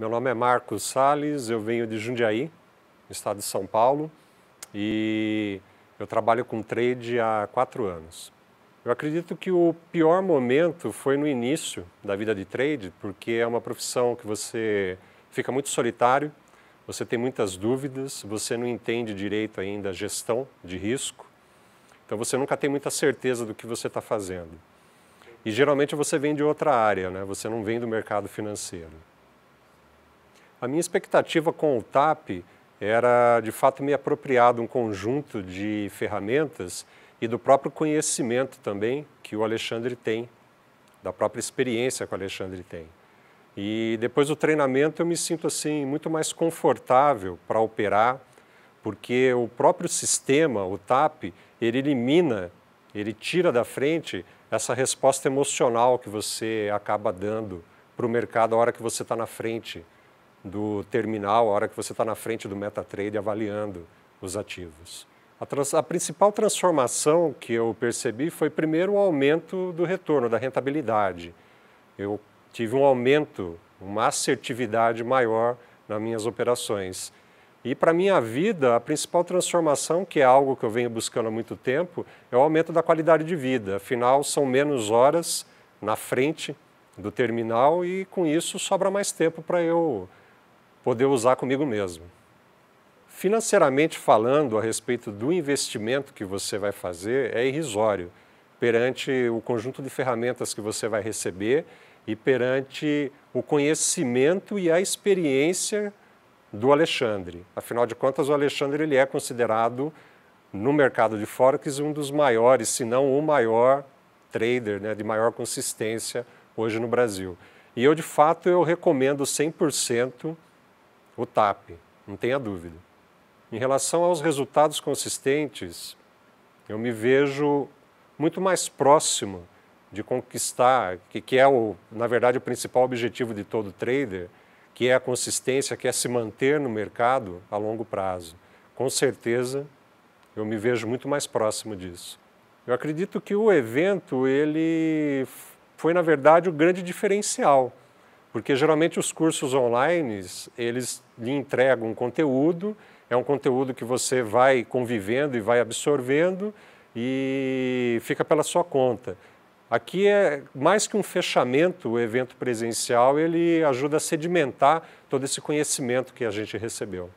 Meu nome é Marcos Sales, eu venho de Jundiaí, estado de São Paulo, e eu trabalho com trade há quatro anos. Eu acredito que o pior momento foi no início da vida de trade, porque é uma profissão que você fica muito solitário, você tem muitas dúvidas, você não entende direito ainda a gestão de risco, então você nunca tem muita certeza do que você está fazendo. E geralmente você vem de outra área, né? você não vem do mercado financeiro. A minha expectativa com o TAP era, de fato, me apropriar de um conjunto de ferramentas e do próprio conhecimento também que o Alexandre tem, da própria experiência que o Alexandre tem. E depois do treinamento eu me sinto assim muito mais confortável para operar, porque o próprio sistema, o TAP, ele elimina, ele tira da frente essa resposta emocional que você acaba dando para o mercado a hora que você está na frente do terminal, a hora que você está na frente do MetaTrader avaliando os ativos. A, trans, a, principal transformação que eu percebi foi primeiro o aumento do retorno, da rentabilidade. Eu tive um aumento, uma assertividade maior nas minhas operações. E para a minha vida, a principal transformação, que é algo que eu venho buscando há muito tempo, é o aumento da qualidade de vida. Afinal, são menos horas na frente do terminal e com isso sobra mais tempo para eu poder usar comigo mesmo. Financeiramente falando, a respeito do investimento que você vai fazer, é irrisório perante o conjunto de ferramentas que você vai receber e perante o conhecimento e a experiência do Alexandre. Afinal de contas, o Alexandre ele é considerado no mercado de forex um dos maiores, se não o maior trader, né, de maior consistência hoje no Brasil. E eu de fato eu recomendo 100% o TAP, não tenha dúvida. Em relação aos resultados consistentes, eu me vejo muito mais próximo de conquistar, que, que é, o, na verdade, o principal objetivo de todo trader, que é a consistência, que é se manter no mercado a longo prazo. Com certeza, eu me vejo muito mais próximo disso. Eu acredito que o evento ele foi, na verdade, o grande diferencial porque geralmente os cursos online, eles lhe entregam um conteúdo, é um conteúdo que você vai convivendo e vai absorvendo e fica pela sua conta. Aqui é mais que um fechamento, o evento presencial, ele ajuda a sedimentar todo esse conhecimento que a gente recebeu.